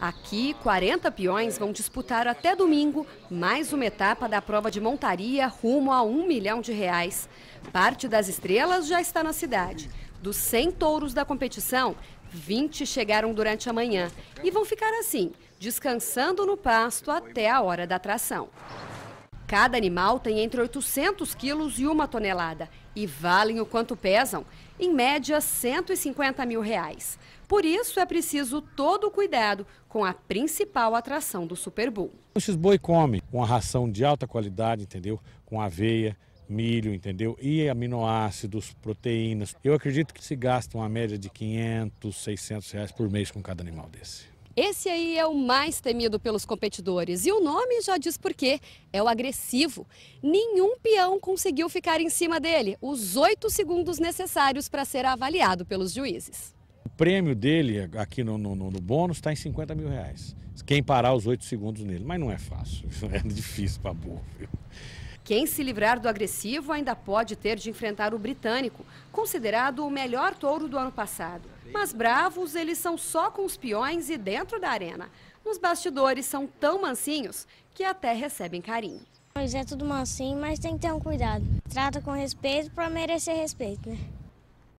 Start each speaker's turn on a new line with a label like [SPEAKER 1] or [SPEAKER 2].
[SPEAKER 1] Aqui, 40 peões vão disputar até domingo mais uma etapa da prova de montaria rumo a um milhão de reais. Parte das estrelas já está na cidade. Dos 100 touros da competição, 20 chegaram durante a manhã e vão ficar assim, descansando no pasto até a hora da atração. Cada animal tem entre 800 quilos e uma tonelada e valem o quanto pesam, em média 150 mil reais. Por isso é preciso todo o cuidado com a principal atração do Super Bowl.
[SPEAKER 2] Esses boi comem uma ração de alta qualidade, entendeu? Com aveia, milho, entendeu? E aminoácidos, proteínas. Eu acredito que se gasta uma média de 500, 600 reais por mês com cada animal desse.
[SPEAKER 1] Esse aí é o mais temido pelos competidores e o nome já diz por quê. É o agressivo. Nenhum peão conseguiu ficar em cima dele os oito segundos necessários para ser avaliado pelos juízes.
[SPEAKER 2] O prêmio dele aqui no, no, no bônus está em 50 mil reais. Quem parar os oito segundos nele. Mas não é fácil, é difícil para burro. Viu?
[SPEAKER 1] Quem se livrar do agressivo ainda pode ter de enfrentar o britânico, considerado o melhor touro do ano passado. Mas bravos eles são só com os peões e dentro da arena. Os bastidores são tão mansinhos que até recebem carinho.
[SPEAKER 2] Pois é tudo mansinho, mas tem que ter um cuidado. Trata com respeito para merecer respeito, né?